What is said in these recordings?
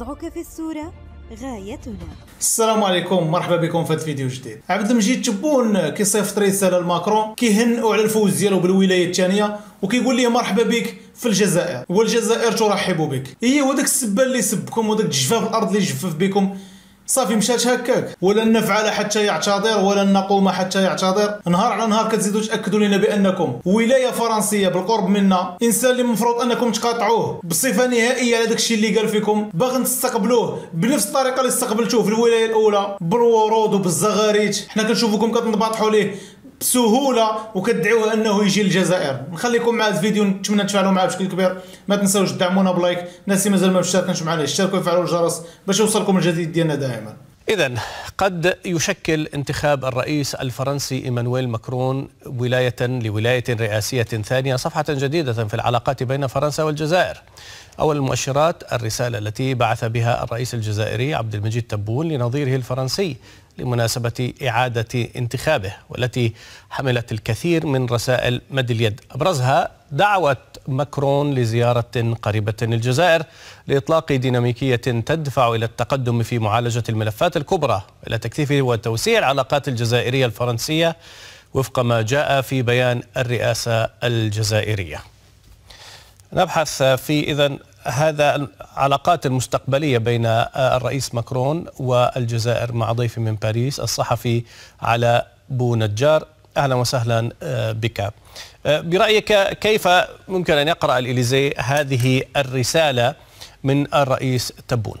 وضعك في الصورة غايتنا السلام عليكم مرحبا بكم في هذا الفيديو الجديد عبد المجيد تبون كيصيفط رساله لماكرون كيهنئو على الفوز ديالو بالولايه الثانيه وكيقول ليه مرحبا بك في الجزائر والجزائر ترحب بك هي إيه وداك السبان اللي سبكم وداك الجفاف الارض اللي جفف بكم صافي مشات هكاك ولا نفعل حتى يعتذر ولا نقوم حتى يعتذر نهار على نهار كتزيدوا تاكدوا لنا بانكم ولايه فرنسيه بالقرب منا انسان اللي المفروض انكم تقاطعوه بصفه نهائيه على داكشي اللي قال فيكم باغي نستقبلوه بنفس الطريقه اللي استقبلتوه في الولايه الاولى بالورود وبالزغاريت حنا كنشوفوكم كتنبطحوا ليه بسهوله وكتدعيوه انه يجي للجزائر نخليكم مع هذا الفيديو نتمنى تفعلوا معه بشكل كبير ما تنساوش تدعمونا بلايك الناس اللي مازال ما اشتركناش معنا اشتركوا وفعلوا الجرس باش يوصلكم الجديد ديالنا دائما إذا قد يشكل انتخاب الرئيس الفرنسي إيمانويل ماكرون ولاية لولاية رئاسية ثانية صفحة جديدة في العلاقات بين فرنسا والجزائر أول المؤشرات الرسالة التي بعث بها الرئيس الجزائري عبد المجيد تبون لنظيره الفرنسي لمناسبة إعادة انتخابه والتي حملت الكثير من رسائل مد اليد أبرزها دعوة ماكرون لزيارة قريبة الجزائر لإطلاق ديناميكية تدفع إلى التقدم في معالجة الملفات الكبرى إلى تكثيف وتوسيع العلاقات الجزائرية الفرنسية وفق ما جاء في بيان الرئاسة الجزائرية نبحث في إذن هذا العلاقات المستقبلية بين الرئيس ماكرون والجزائر مع ضيفي من باريس الصحفي على بو نجار أهلا وسهلا آه، بك آه، برأيك كيف ممكن أن يقرأ الإليزي هذه الرسالة من الرئيس تبون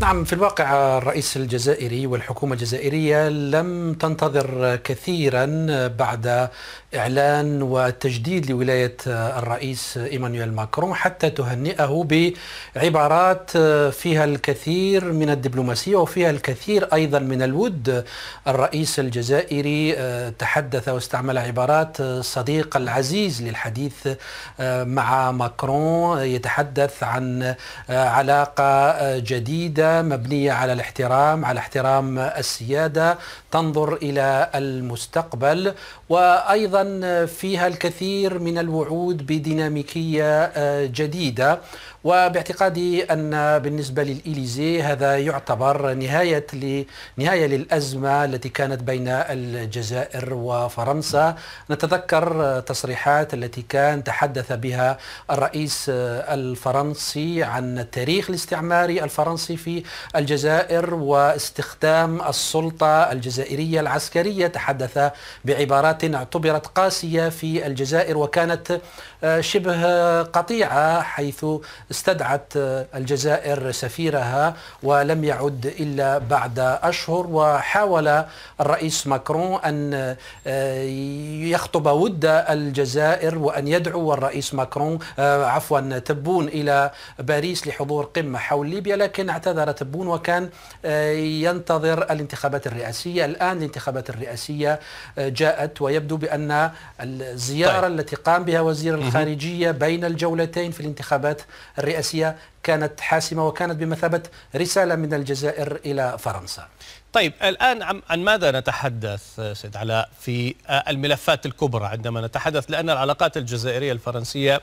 نعم في الواقع الرئيس الجزائري والحكومة الجزائرية لم تنتظر كثيرا بعد إعلان وتجديد لولاية الرئيس إيمانويل ماكرون حتى تهنئه بعبارات فيها الكثير من الدبلوماسية وفيها الكثير أيضا من الود الرئيس الجزائري تحدث واستعمل عبارات صديق العزيز للحديث مع ماكرون يتحدث عن علاقة جديدة مبنية على الاحترام على احترام السيادة تنظر إلى المستقبل وأيضا فيها الكثير من الوعود بديناميكية آه، جديدة وباعتقادي أن بالنسبة للإليزي هذا يعتبر نهاية نهاية للأزمة التي كانت بين الجزائر وفرنسا نتذكر تصريحات التي كان تحدث بها الرئيس آه، الفرنسي عن التاريخ الاستعماري الفرنسي في الجزائر واستخدام السلطة الجزائرية العسكرية تحدث بعبارات اعتبرت قاسية في الجزائر وكانت آه، شبه قطيعة حيث استدعت آه، الجزائر سفيرها ولم يعد إلا بعد أشهر وحاول الرئيس ماكرون أن آه، يخطب ود الجزائر وأن يدعو الرئيس ماكرون عفوا تبون إلى باريس لحضور قمة حول ليبيا لكن اعتذر إدارة تبون وكان آه، ينتظر الانتخابات الرئاسية الآن الانتخابات الرئاسية آه، جاءت ويبدو بأن الزيارة طيب. التي قام بها وزير الخارجية بين الجولتين في الانتخابات الرئاسية كانت حاسمة وكانت بمثابة رسالة من الجزائر إلى فرنسا طيب الآن عن ماذا نتحدث آه، سيد علاء في الملفات الكبرى عندما نتحدث لأن العلاقات الجزائرية الفرنسية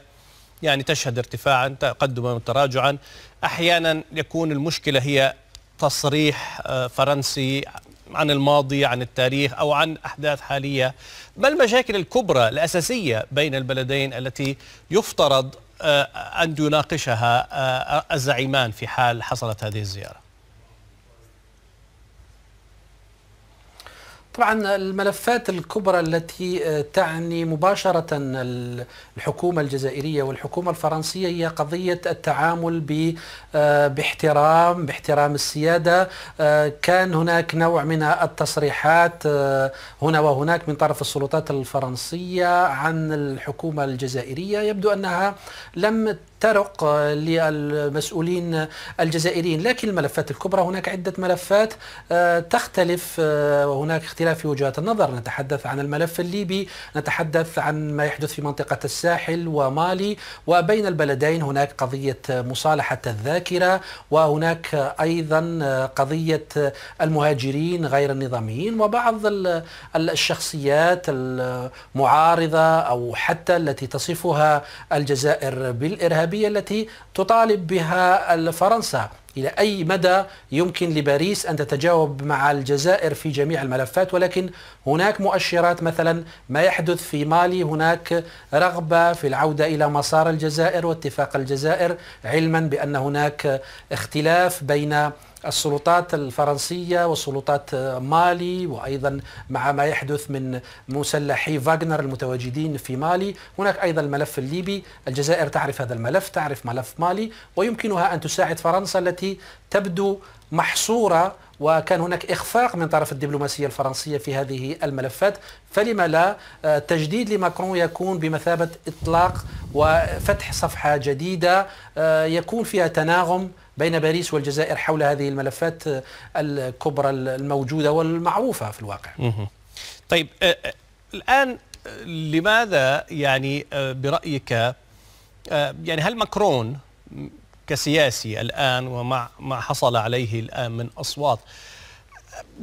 يعني تشهد ارتفاعا تقدما وتراجعا أحيانا يكون المشكلة هي تصريح آه، فرنسي عن الماضي عن التاريخ أو عن أحداث حالية ما المشاكل الكبرى الأساسية بين البلدين التي يفترض آه، أن يناقشها آه، الزعيمان في حال حصلت هذه الزيارة طبعا الملفات الكبرى التي آه، تعني مباشرة الحكومة الجزائرية والحكومة الفرنسية هي قضية التعامل آه، باحترام باحترام السيادة آه، كان هناك نوع من التصريحات هنا وهناك من طرف السلطات الفرنسية عن الحكومة الجزائرية يبدو أنها لم ترق للمسؤولين الجزائريين لكن الملفات الكبرى هناك عدة ملفات تختلف وهناك اختلاف اختلاف وجهات النظر نتحدث عن الملف الليبي نتحدث عن ما يحدث في منطقة الساحل ومالي وبين البلدين هناك قضية مصالحة الذاكرة وهناك أيضا قضية المهاجرين غير النظاميين وبعض الشخصيات المعارضة أو حتى التي تصفها الجزائر بالإرهابية التي تطالب بها فرنسا إلى أي مدى يمكن لباريس أن تتجاوب مع الجزائر في جميع الملفات ولكن هناك مؤشرات مثلا ما يحدث في مالي هناك رغبة في العودة إلى مسار الجزائر واتفاق الجزائر علما بأن هناك اختلاف بين السلطات الفرنسية وسلطات مالي وأيضا مع ما يحدث من مسلحي فاغنر المتواجدين في مالي هناك أيضا الملف الليبي الجزائر تعرف هذا الملف تعرف ملف مالي ويمكنها أن تساعد فرنسا التي تبدو محصورة وكان هناك إخفاق من طرف الدبلوماسية الفرنسية في هذه الملفات فلما لا آه، تجديد لماكرون يكون بمثابة إطلاق وفتح صفحة جديدة آه، يكون فيها تناغم بين باريس والجزائر حول هذه الملفات آه، الكبرى الموجودة والمعروفة في الواقع طيب آه، آه، الآن لماذا يعني برأيك يعني هل مكرون كسياسي الآن ومع ما حصل عليه الآن من أصوات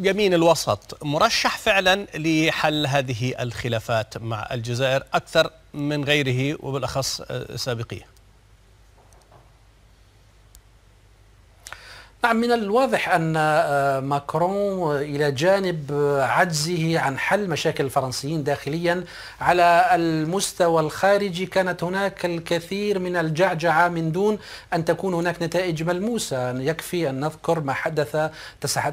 يمين الوسط مرشح فعلا لحل هذه الخلافات مع الجزائر أكثر من غيره وبالأخص سابقيه نعم من الواضح أن آه، ماكرون إلى جانب عجزه عن حل مشاكل الفرنسيين داخليا على المستوى الخارجي كانت هناك الكثير من الجعجعة من دون أن تكون هناك نتائج ملموسة يكفي أن نذكر ما حدث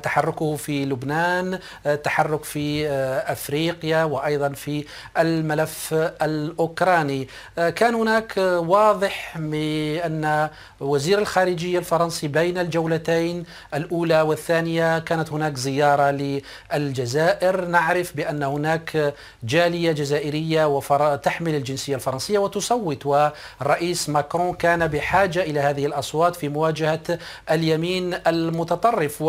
تحركه في لبنان آه، تحرك في آه، أفريقيا وأيضا في الملف الأوكراني كان هناك واضح بأن وزير الخارجية الفرنسي بين الجولتين الدولتين الأولى والثانية كانت هناك زيارة للجزائر نعرف بأن هناك جالية جزائرية وفر... تحمل الجنسية الفرنسية وتصوت والرئيس ماكرون كان بحاجة إلى هذه الأصوات في مواجهة اليمين المتطرف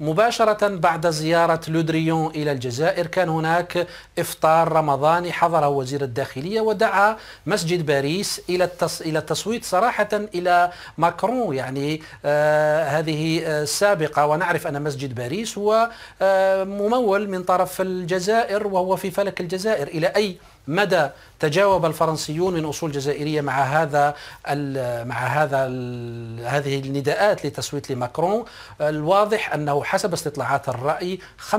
ومباشرة بعد زيارة لودريون إلى الجزائر كان هناك إفطار رمضاني حضره وزير الداخلية ودعا مسجد باريس إلى التص... إلى التصويت صراحة إلى ماكرون يعني آه هذه السابقة آه، ونعرف أن مسجد باريس هو آه، ممول من طرف الجزائر وهو في فلك الجزائر إلى أي مدى تجاوب الفرنسيون من أصول جزائرية مع هذا مع هذا هذه النداءات لتصويت لماكرون الواضح أنه حسب استطلاعات الرأي 85%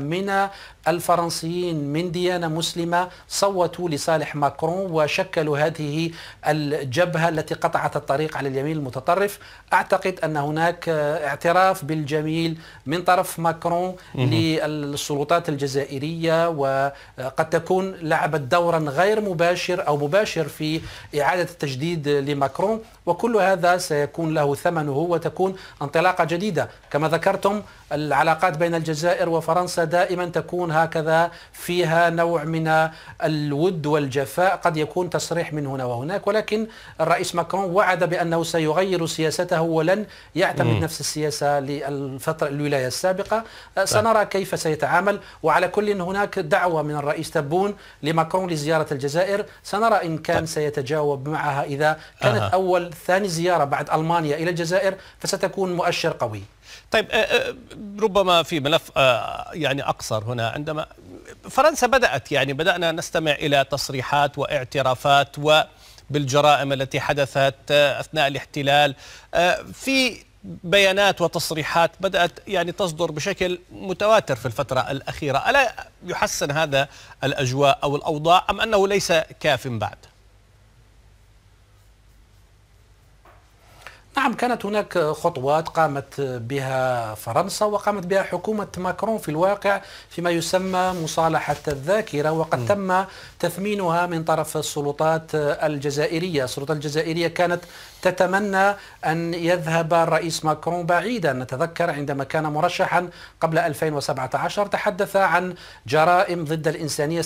من الفرنسيين من ديانة مسلمة صوتوا لصالح ماكرون وشكلوا هذه الجبهة التي قطعت الطريق على اليمين المتطرف أعتقد أن هناك اعتراف بالجميل من طرف ماكرون للسلطات الجزائرية وقد تكون لعبة لعبت دورا غير مباشر أو مباشر في إعادة التجديد لماكرون وكل هذا سيكون له ثمنه وتكون انطلاقة جديدة كما ذكرتم العلاقات بين الجزائر وفرنسا دائما تكون هكذا فيها نوع من الود والجفاء قد يكون تصريح من هنا وهناك ولكن الرئيس ماكرون وعد بأنه سيغير سياسته ولن يعتمد نفس السياسة للفترة الولاية السابقة سنرى كيف سيتعامل وعلى كل هناك دعوة من الرئيس تبون لماكرون لزيارة الجزائر سنرى إن كان سيتجاوب معها إذا كانت أه. أول ثاني زيارة بعد ألمانيا إلى الجزائر فستكون مؤشر قوي طيب أه، أه، ربما في ملف آه، يعني اقصر هنا عندما فرنسا بدات يعني بدانا نستمع الى تصريحات واعترافات وبالجرائم التي حدثت آه، اثناء الاحتلال آه، في بيانات وتصريحات بدات يعني تصدر بشكل متواتر في الفتره الاخيره الا يحسن هذا الاجواء او الاوضاع ام انه ليس كاف بعد نعم كانت هناك خطوات قامت بها فرنسا وقامت بها حكومة ماكرون في الواقع فيما يسمى مصالحة الذاكرة وقد تم تثمينها من طرف السلطات الجزائرية السلطات الجزائرية كانت تتمنى أن يذهب الرئيس ماكرون بعيدا نتذكر عندما كان مرشحا قبل 2017 تحدث عن جرائم ضد الإنسانية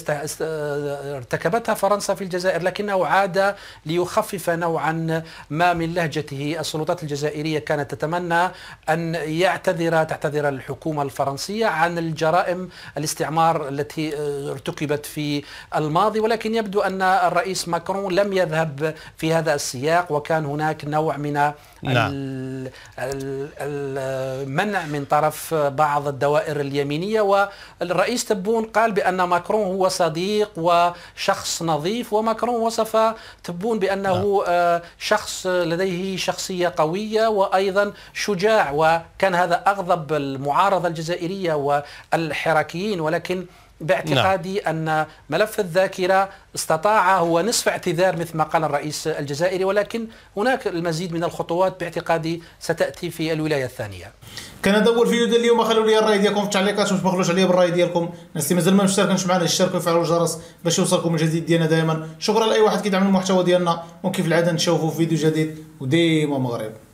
ارتكبتها فرنسا في الجزائر لكنه عاد ليخفف نوعا ما من لهجته السلطات السلطات الجزائرية كانت تتمنى أن يعتذر تعتذر الحكومة الفرنسية عن الجرائم الاستعمار التي آه، ارتكبت في الماضي ولكن يبدو أن الرئيس ماكرون لم يذهب في هذا السياق وكان هناك نوع من المنع نعم. من طرف بعض الدوائر اليمينية والرئيس تبون قال بأن ماكرون هو صديق وشخص نظيف وماكرون وصف تبون بأنه نعم. آه، شخص لديه شخصية قوية وأيضا شجاع وكان هذا أغضب المعارضة الجزائرية والحراكيين ولكن باعتقادي نعم. أن ملف الذاكرة استطاع هو نصف اعتذار مثل ما قال الرئيس الجزائري ولكن هناك المزيد من الخطوات باعتقادي ستأتي في الولاية الثانية كان هذا هو الفيديو ديال اليوم خلوا لي الراي ديالكم في التعليقات وما تبخلوش عليا بالراي ديالكم الناس اللي مازال ما مشتركينش معنا اشتركوا وفعلوا الجرس باش يوصلكم الجديد ديالنا دائما شكرا لاي واحد كيدعم المحتوى ديالنا وكيف العاده نشوفوا فيديو جديد وديما مغرب